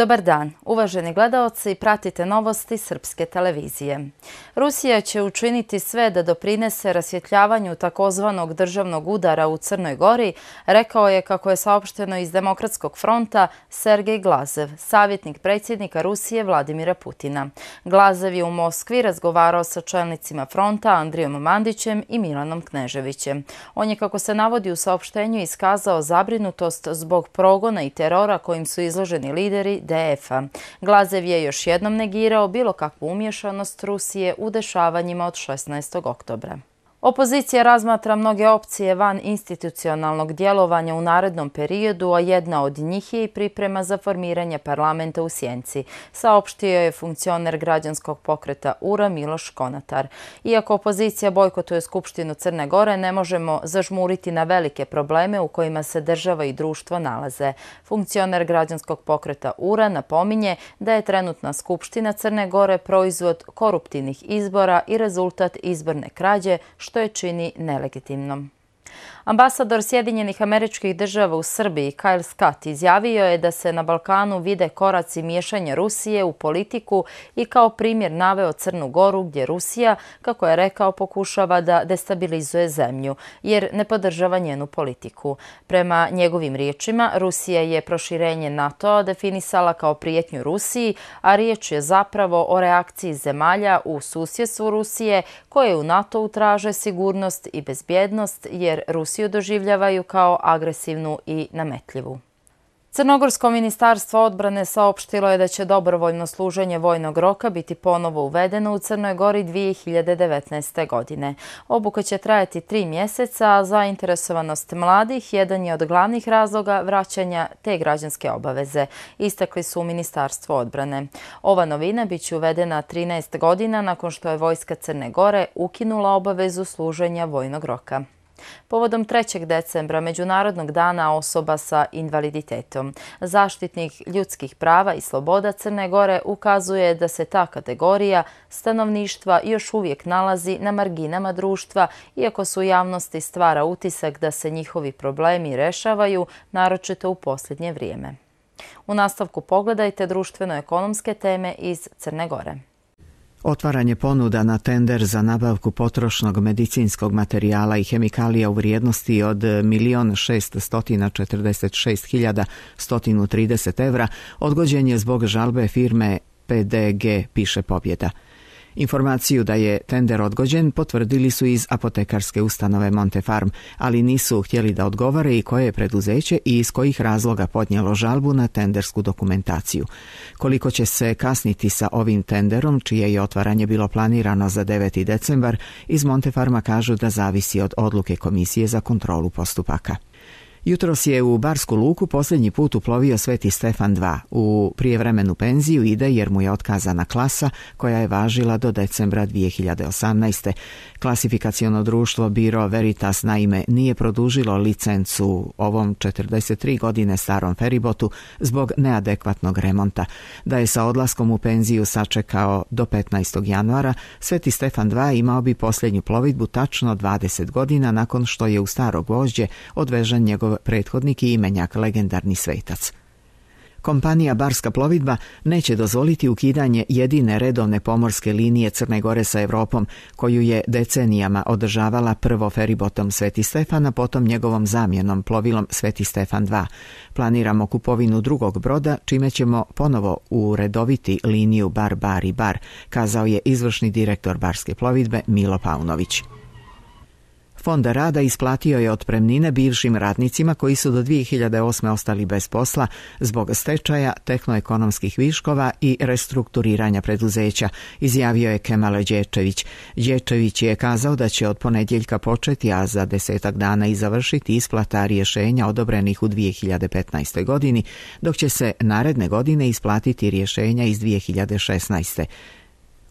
Dobar dan, uvaženi gledalci, pratite novosti Srpske televizije. Rusija će učiniti sve da doprinese rasvjetljavanju takozvanog državnog udara u Crnoj Gori, rekao je kako je saopšteno iz Demokratskog fronta Sergej Glazev, savjetnik predsjednika Rusije Vladimira Putina. Glazev je u Moskvi razgovarao sa čelnicima fronta Andrijom Mandićem i Milanom Kneževićem. On je, kako se navodi u saopštenju, iskazao zabrinutost zbog progona i terora kojim su izloženi lideri IDF-a. Glazev je još jednom negirao bilo kakvu umješanost Rusije u dešavanjima od 16. oktobra. Opozicija razmatra mnoge opcije van institucionalnog djelovanja u narednom periodu, a jedna od njih je i priprema za formiranje parlamenta u Sjenci, saopštio je funkcioner građanskog pokreta URA Miloš Konatar. Iako opozicija bojkotuje Skupštinu Crne Gore, ne možemo zažmuriti na velike probleme u kojima se država i društvo nalaze. Funkcioner građanskog pokreta URA napominje da je trenutna Skupština Crne Gore proizvod koruptivnih izbora i rezultat izborne krađe, što je čini nelegitimnom. Ambasador Sjedinjenih američkih država u Srbiji, Kyle Scott, izjavio je da se na Balkanu vide koraci miješanja Rusije u politiku i kao primjer naveo Crnu Goru gdje Rusija, kako je rekao, pokušava da destabilizuje zemlju jer ne podržava njenu politiku. Prema njegovim riječima, Rusija je proširenje NATO definisala kao prijetnju Rusiji, a riječ je zapravo o reakciji zemalja u susjedstvu Rusije koje u NATO utraže sigurnost i bezbjednost jer Rusija Rusiju doživljavaju kao agresivnu i nametljivu. Crnogorsko ministarstvo odbrane saopštilo je da će dobrovoljno služenje vojnog roka biti ponovo uvedeno u Crnoj gori 2019. godine. Obuka će trajati tri mjeseca, a zainteresovanost mladih jedan je od glavnih razloga vraćanja te građanske obaveze, istakli su u ministarstvu odbrane. Ova novina biće uvedena 13 godina nakon što je vojska Crne gore ukinula obavezu služenja vojnog roka. Povodom 3. decembra, Međunarodnog dana osoba sa invaliditetom, zaštitnih ljudskih prava i sloboda Crne Gore ukazuje da se ta kategorija stanovništva još uvijek nalazi na marginama društva, iako su u javnosti stvara utisak da se njihovi problemi rešavaju, naročito u posljednje vrijeme. U nastavku pogledajte društveno-ekonomske teme iz Crne Gore. Otvaranje ponuda na tender za nabavku potrošnog medicinskog materijala i hemikalija u vrijednosti od 1.646.130 evra odgođen je zbog žalbe firme PDG, piše pobjeda. Informaciju da je tender odgođen potvrdili su iz apotekarske ustanove Montefarm, ali nisu htjeli da odgovore i koje je preduzeće i iz kojih razloga podnijelo žalbu na tendersku dokumentaciju. Koliko će se kasniti sa ovim tenderom, čije je otvaranje bilo planirano za 9. decembar, iz Montefarma kažu da zavisi od odluke Komisije za kontrolu postupaka. Jutros je u Barsku luku posljednji put uplovio Sveti Stefan 2. U prijevremenu penziju ide jer mu je otkazana klasa koja je važila do decembra 2018. Klasifikacijono društvo Biro Veritas naime nije produžilo licencu ovom 43 godine starom feribotu zbog neadekvatnog remonta. Da je sa odlaskom u penziju sačekao do 15. januara, Sveti Stefan 2 imao bi posljednju plovidbu tačno 20 godina nakon što je u staro gvožđe odvežan njegov njegov prethodnik i imenjak legendarni svetac. Kompanija Barska plovidba neće dozvoliti ukidanje jedine redovne pomorske linije Crne Gore sa Evropom, koju je decenijama održavala prvo feribotom Sveti Stefan, a potom njegovom zamjenom plovilom Sveti Stefan 2. Planiramo kupovinu drugog broda, čime ćemo ponovo uredoviti liniju Bar, Bar i Bar, kazao je izvršni direktor Barske plovidbe Milo Paunović. Fonda rada isplatio je otpremnine bivšim radnicima koji su do 2008. ostali bez posla zbog stečaja, tehnoekonomskih viškova i restrukturiranja preduzeća, izjavio je Kemal Đečević. Đečević je kazao da će od ponedjeljka početi, a za desetak dana i završiti isplata rješenja odobrenih u 2015. godini, dok će se naredne godine isplatiti rješenja iz 2016.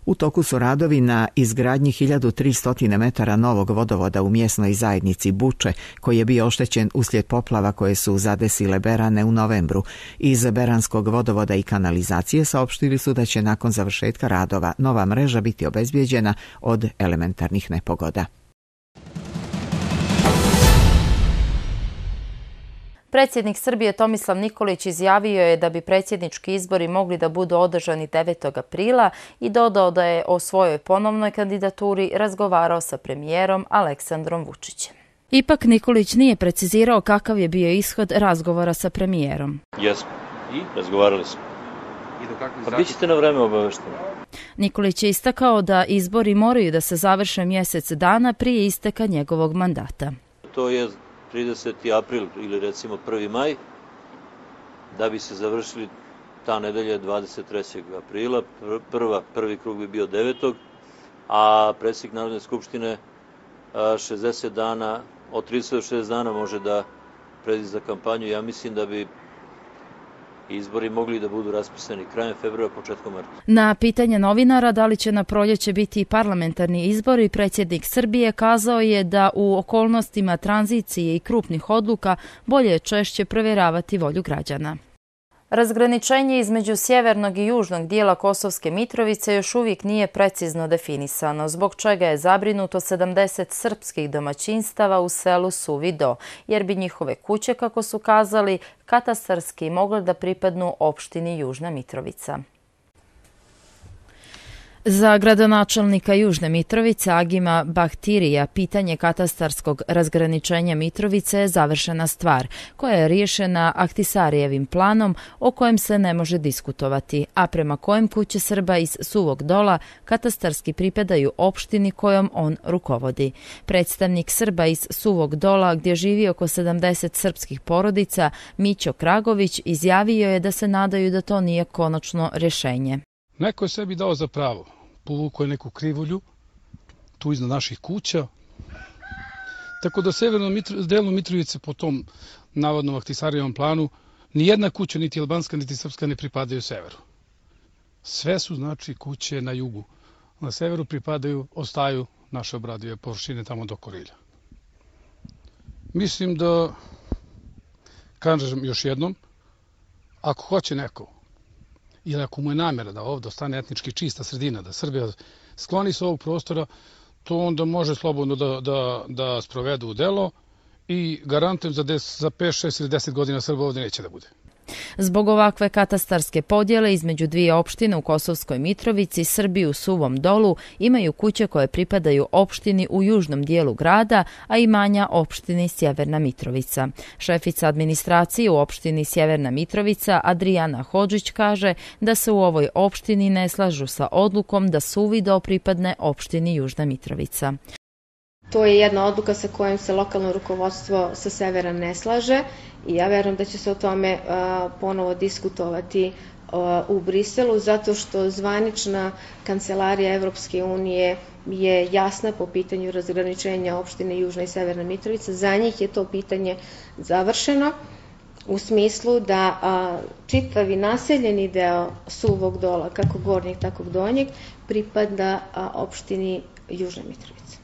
U toku su radovi na izgradnji 1300 metara novog vodovoda u mjesnoj zajednici Buče, koji je bio oštećen uslijed poplava koje su zadesile Berane u novembru. Iz Beranskog vodovoda i kanalizacije saopštili su da će nakon završetka radova nova mreža biti obezbjeđena od elementarnih nepogoda. Predsjednik Srbije Tomislav Nikolić izjavio je da bi predsjednički izbori mogli da budu održani 9. aprila i dodao da je o svojoj ponovnoj kandidaturi razgovarao sa premijerom Aleksandrom Vučićem. Ipak Nikolić nije precizirao kakav je bio ishod razgovora sa premijerom. Jesmo. I? Razgovarali smo. I do kakvih zakljica? Pa bit ćete na vreme obavešteni. Nikolić je istakao da izbori moraju da se završe mjesec dana prije isteka njegovog mandata. To je 30. april ili recimo 1. maj, da bi se završili ta nedelja 23. aprila, prva, prvi krug bi bio 9. a predsjednik Narodne skupštine 60 dana, od 30 do 60 dana može da predi za kampanju. Ja mislim da bi izbori mogli da budu raspisani krajem februara, početkom marta. Na pitanje novinara da li će na proljeće biti parlamentarni izbori, predsjednik Srbije kazao je da u okolnostima tranzicije i krupnih odluka bolje je češće provjeravati volju građana. Razgraničenje između sjevernog i južnog dijela Kosovske Mitrovice još uvijek nije precizno definisano, zbog čega je zabrinuto 70 srpskih domaćinstava u selu Suvi Do, jer bi njihove kuće, kako su kazali, katastarski mogli da pripadnu opštini Južna Mitrovica. Za gradonačelnika Južne Mitrovice Agima Baktirija pitanje katastarskog razgraničenja Mitrovice je završena stvar koja je riješena Aktisarijevim planom o kojem se ne može diskutovati, a prema kojem kuće Srba iz Suvog dola katastarski pripadaju opštini kojom on rukovodi. Predstavnik Srba iz Suvog dola gdje živi oko 70 srpskih porodica Mićo Kragović izjavio je da se nadaju da to nije konačno rješenje. Neko je sebi dao za pravo. Povukao je neku krivulju tu iznad naših kuća. Tako da severno delu Mitrovice po tom navodnom aktisarijevom planu ni jedna kuća, niti albanska, niti srpska ne pripadaju severu. Sve su, znači, kuće na jugu. Na severu pripadaju, ostaju naše obradive površine tamo do Korilja. Mislim da, kažem još jednom, ako hoće neko ili ako mu je namjera da ovdje ostane etnički čista sredina, da Srbija skloni se ovog prostora, to onda može slobodno da, da, da sprovedu u delo i garantujem za, za 5, 6 ili 10 godina Srba ovdje neće da bude. Zbog ovakve katastarske podjele između dvije opštine u Kosovskoj Mitrovici, Srbi u Suvom dolu imaju kuće koje pripadaju opštini u južnom dijelu grada, a imanja opštini Sjeverna Mitrovica. Šefica administracije u opštini Sjeverna Mitrovica, Adriana Hođić, kaže da se u ovoj opštini ne slažu sa odlukom da Suvi dopripadne opštini Južna Mitrovica. To je jedna odluka sa kojom se lokalno rukovodstvo sa severa ne slaže i ja verujem da će se o tome ponovo diskutovati u Briselu, zato što zvanična kancelarija Evropske unije je jasna po pitanju razgraničenja opštine Južna i Severna Mitrovica. Za njih je to pitanje završeno u smislu da čitavi naseljeni deo suvog dola, kako gornjeg, tako donjeg, pripada opštini Južna Mitrovica.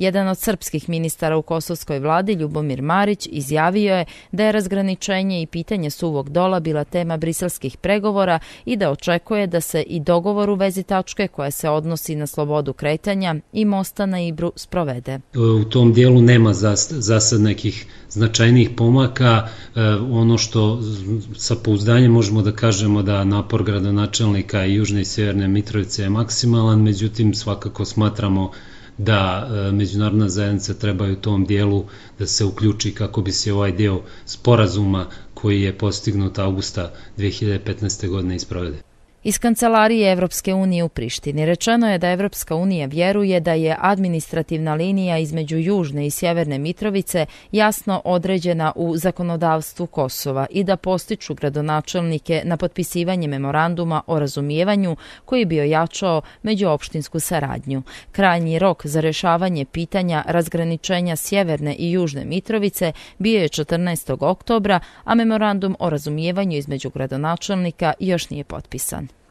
Jedan od srpskih ministara u kosovskoj vladi, Ljubomir Marić, izjavio je da je razgraničenje i pitanje suvog dola bila tema briselskih pregovora i da očekuje da se i dogovor u vezi tačke koja se odnosi na slobodu kretanja i mosta na Ibru sprovede. U tom dijelu nema za zasad nekih značajnih pomaka. E, ono što sa pouzdanjem možemo da kažemo da napor gradonačelnika i Južne i Severne Mitrovice je maksimalan, međutim svakako smatramo da e, međunarodna zajednica treba u tom dijelu da se uključi kako bi se ovaj dio sporazuma koji je postignut augusta 2015. godine isprovede. Iz Kancelarije Evropske unije u Prištini rečeno je da Evropska unija vjeruje da je administrativna linija između Južne i Sjeverne Mitrovice jasno određena u zakonodavstvu Kosova i da postiču gradonačelnike na potpisivanje memoranduma o razumijevanju koji bi ojačao međuopštinsku saradnju. Krajnji rok za rešavanje pitanja razgraničenja Sjeverne i Južne Mitrovice bio je 14. oktobra, a memorandum o razumijevanju između gradonačelnika još nije potpisan.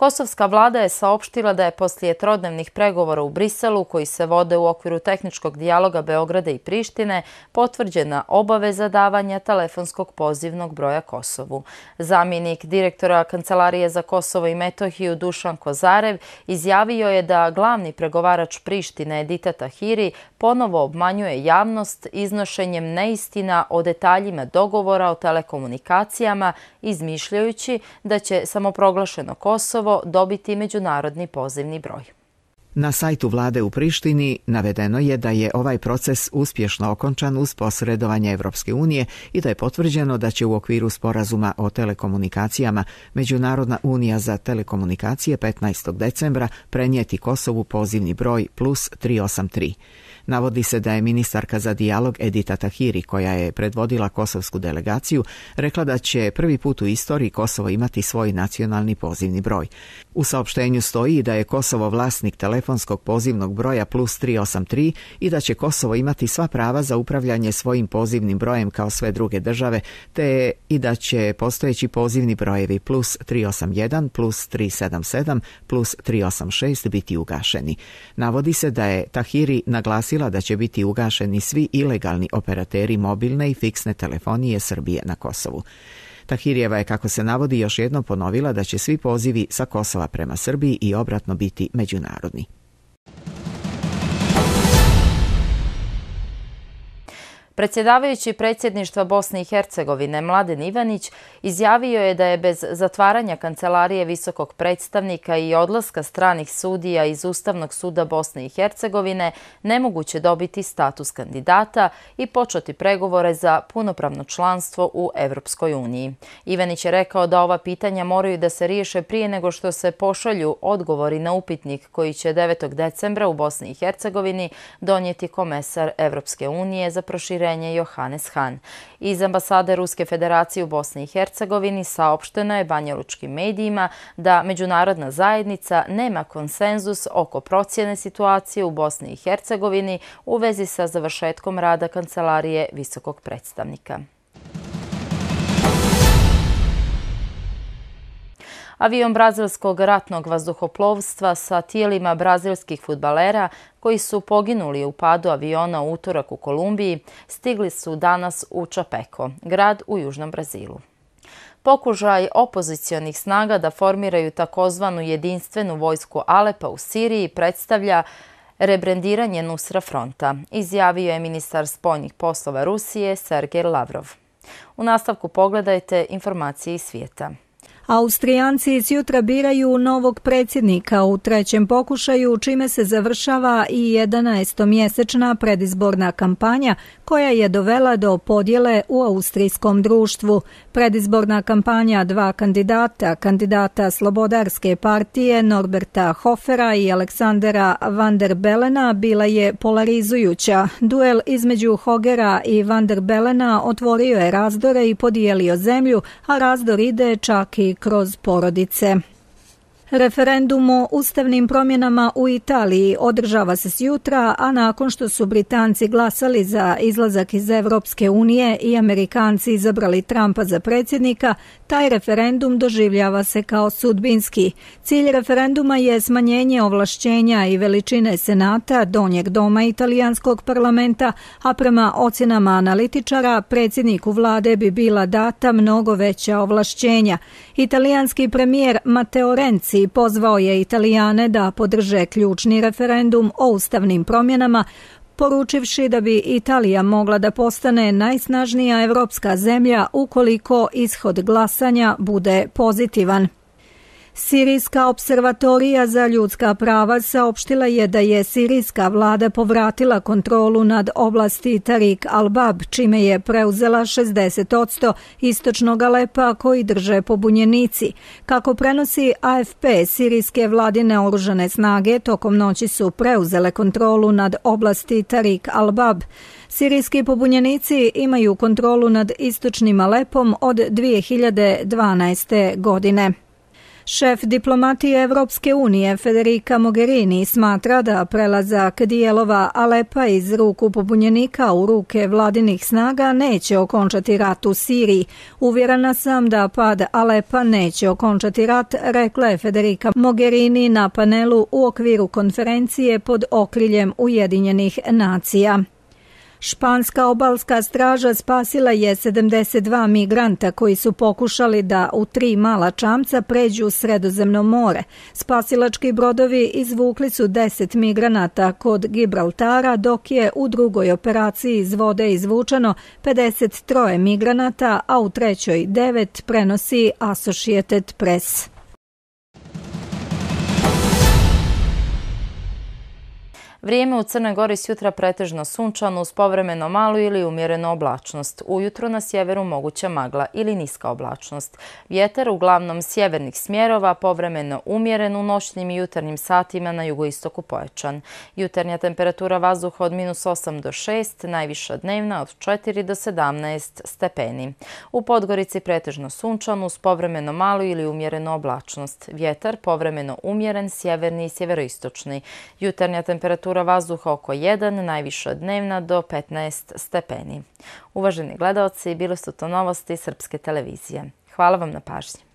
Kosovska vlada je saopštila da je poslije trodnevnih pregovora u Briselu, koji se vode u okviru tehničkog dijaloga Beograda i Prištine, potvrđena obaveza davanja telefonskog pozivnog broja Kosovu. Zaminik direktora Kancelarije za Kosovo i Metohiju Dušan Kozarev izjavio je da glavni pregovarač Prištine Edita Tahiri ponovo obmanjuje javnost iznošenjem neistina o detaljima dogovora o telekomunikacijama, izmišljajući da će samoproglašeno Kosovo prvo dobiti međunarodni pozivni broj. Na sajtu vlade u Prištini navedeno je da je ovaj proces uspješno okončan uz posredovanje Evropske unije i da je potvrđeno da će u okviru sporazuma o telekomunikacijama Međunarodna unija za telekomunikacije 15. decembra prenijeti Kosovu pozivni broj plus 383. Navodi se da je ministarka za dijalog Edita Tahiri, koja je predvodila kosovsku delegaciju, rekla da će prvi put u istoriji Kosovo imati svoj nacionalni pozivni broj. U saopštenju stoji da je Kosovo vlasnik telefonskog pozivnog broja plus 383 i da će Kosovo imati sva prava za upravljanje svojim pozivnim brojem kao sve druge države, te i da će postojeći pozivni brojevi plus 381, plus 377, plus 386 biti ugašeni. Navodi se da je Tahiri naglasila najavila da će biti ugašeni svi ilegalni operateri mobilne i fiksne telefonije Srbije na Kosovu. Tahirjeva je, kako se navodi, još jedno ponovila da će svi pozivi sa Kosova prema Srbiji i obratno biti međunarodni. Predsjedavajući predsjedništva Bosne i Hercegovine Mladen Ivanić izjavio je da je bez zatvaranja Kancelarije visokog predstavnika i odlaska stranih sudija iz Ustavnog suda Bosne i Hercegovine nemoguće dobiti status kandidata i početi pregovore za punopravno članstvo u Evropskoj uniji. Ivanić je rekao da ova pitanja moraju da se riješe prije nego što se pošalju odgovori na upitnik koji će 9. decembra u Bosni i Hercegovini donijeti komesar Evropske unije za proširenje pomirenje Johannes Han. Iz ambasade Ruske federacije u Bosni i Hercegovini saopšteno je banjalučkim medijima da međunarodna zajednica nema konsenzus oko procjene situacije u Bosni i Hercegovini u vezi sa završetkom rada Kancelarije Visokog predstavnika. Avion brazilskog ratnog vazduhoplovstva sa tijelima brazilskih futbalera koji su poginuli u padu aviona u utorak u Kolumbiji stigli su danas u Čapeko, grad u Južnom Brazilu. Pokužaj opozicijonih snaga da formiraju takozvanu jedinstvenu vojsku Alepa u Siriji predstavlja rebrendiranje Nusra fronta, izjavio je ministar spoljnih poslova Rusije Sergej Lavrov. U nastavku pogledajte informacije iz svijeta. Austrijanci iz jutra biraju novog predsjednika u trećem pokušaju, čime se završava i 11-mjesečna predizborna kampanja koja je dovela do podjele u austrijskom društvu. Predizborna kampanja dva kandidata, kandidata Slobodarske partije Norberta Hofera i Aleksandera van der Belena bila je polarizujuća. Duel između Hogera i van der Belena otvorio je razdore i podijelio zemlju, a razdor ide čak i kroz porodice. Referendum o ustavnim promjenama u Italiji održava se s jutra, a nakon što su Britanci glasali za izlazak iz Evropske unije i Amerikanci izabrali Trumpa za predsjednika, taj referendum doživljava se kao sudbinski. Cilj referenduma je smanjenje ovlašćenja i veličine senata donjeg doma italijanskog parlamenta, a prema ocjenama analitičara predsjedniku vlade bi bila data mnogo veća ovlašćenja. Italijanski premijer Matteo Renzi Draghi pozvao je Italijane da podrže ključni referendum o ustavnim promjenama, poručivši da bi Italija mogla da postane najsnažnija evropska zemlja ukoliko ishod glasanja bude pozitivan. Sirijska observatorija za ljudska prava saopštila je da je sirijska vlada povratila kontrolu nad oblasti Tarik al-Bab, čime je preuzela 60% istočnog Alepa koji drže pobunjenici. Kako prenosi AFP, sirijske vladine oružane snage tokom noći su preuzele kontrolu nad oblasti Tarik al-Bab. Sirijski pobunjenici imaju kontrolu nad istočnim Alepom od 2012. godine. Šef diplomatije Evropske unije Federica Mogherini smatra da prelazak dijelova Alepa iz ruku pobunjenika u ruke vladinih snaga neće okončati rat u Siriji. Uvjerena sam da pad Alepa neće okončati rat, rekla je Federica Mogherini na panelu u okviru konferencije pod okriljem Ujedinjenih nacija. Španska obalska straža spasila je 72 migranta koji su pokušali da u tri mala čamca pređu u Sredozemno more. Spasilački brodovi izvukli su 10 migranata kod Gibraltara, dok je u drugoj operaciji iz vode izvučeno 53 migranata, a u trećoj 9 prenosi Associated Press. Vrijeme u Crnoj Gori sutra pretežno sunčano uz povremeno malu ili umjerenu oblačnost. Ujutro na sjeveru moguća magla ili niska oblačnost. Vjetar uglavnom sjevernih smjerova povremeno umjeren u noćnim i jutarnjim satima na jugoistoku Poječan. Jutarnja temperatura vazduha od minus 8 do 6, najviša dnevna od 4 do 17 stepeni. U Podgorici pretežno sunčano uz povremeno malu ili umjerenu oblačnost. Vjetar povremeno umjeren sjeverni i sjeveroistočni. Jutarnja temperatura temperatura vazduha oko 1, najviša dnevna do 15 stepeni. Uvaženi gledalci, bilo su to novosti Srpske televizije. Hvala vam na pažnji.